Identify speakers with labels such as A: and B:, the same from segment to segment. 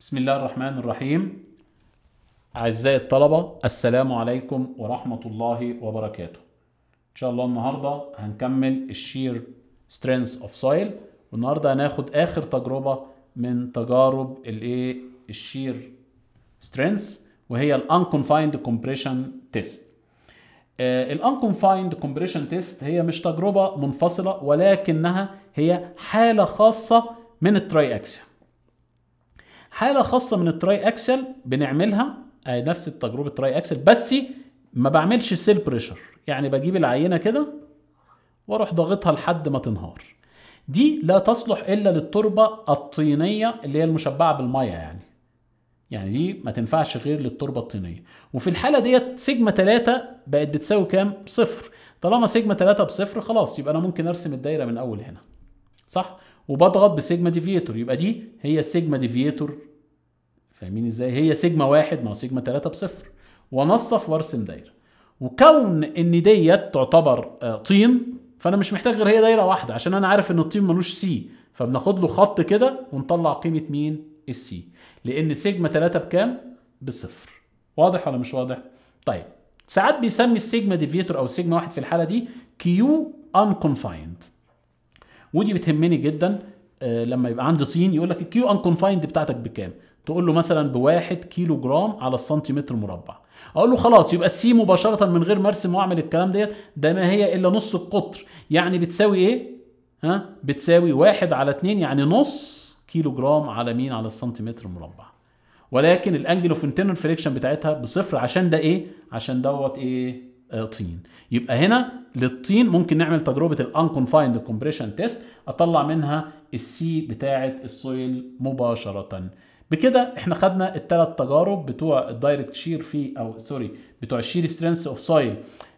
A: بسم الله الرحمن الرحيم أعزائي الطلبة السلام عليكم ورحمة الله وبركاته إن شاء الله النهاردة هنكمل الشير سترينث اوف سويل والنهاردة هناخد آخر تجربة من تجارب الايه الشير سترينث وهي الانكونفايند كومبريشن تيست الانكونفايند كومبريشن تيست هي مش تجربة منفصلة ولكنها هي حالة خاصة من التراي اكسيا حاله خاصه من التراي اكسل بنعملها اي آه، نفس التجربه التراي اكسل بس ما بعملش سيل بريشر يعني بجيب العينه كده واروح ضاغطها لحد ما تنهار دي لا تصلح الا للتربه الطينيه اللي هي المشبعه بالميه يعني يعني دي ما تنفعش غير للتربه الطينيه وفي الحاله ديت سيجما 3 بقت بتساوي كام صفر طالما سيجما 3 بصفر خلاص يبقى انا ممكن ارسم الدايره من اول هنا صح وبضغط بسيجما ديفيتور يبقى دي هي السيجما ديفيتور فاهمين ازاي هي سيجما واحد ما هو سيجما 3 بصفر ونصف وارسم دايره وكون ان ديت تعتبر آه، طين فانا مش محتاج غير هي دايره واحده عشان انا عارف ان الطين ملوش سي فبناخد له خط كده ونطلع قيمه مين السي لان سيجما 3 بكام بصفر واضح ولا مش واضح طيب ساعات بيسمي السيجما ديفيتور او السيجما واحد في الحاله دي كيو انكونفايند ودي بتهمني جدا آه، لما يبقى عندي طين يقول لك الكيو انكونفايند بتاعتك بكام تقول له مثلا بواحد كيلو جرام على السنتيمتر مربع اقول له خلاص يبقى السي مباشره من غير ما ارسم واعمل الكلام ديت ده ما هي الا نص القطر يعني بتساوي ايه ها بتساوي واحد على اتنين يعني نص كيلو جرام على مين على السنتيمتر مربع ولكن الانجل اوف انترنال فريكشن بتاعتها بصفر عشان ده ايه عشان دوت ايه آه، طين يبقى هنا للطين ممكن نعمل تجربه الانكونفايند كومبريشن تيست اطلع منها السي بتاعه السويل مباشره بكده احنا خدنا الثلاث تجارب بتوع الدايركت شير في او سوري بتوع الشير سترينث اوف سويل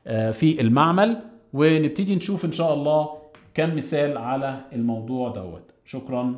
A: آه، في المعمل ونبتدي نشوف ان شاء الله كم مثال على الموضوع دوت شكرا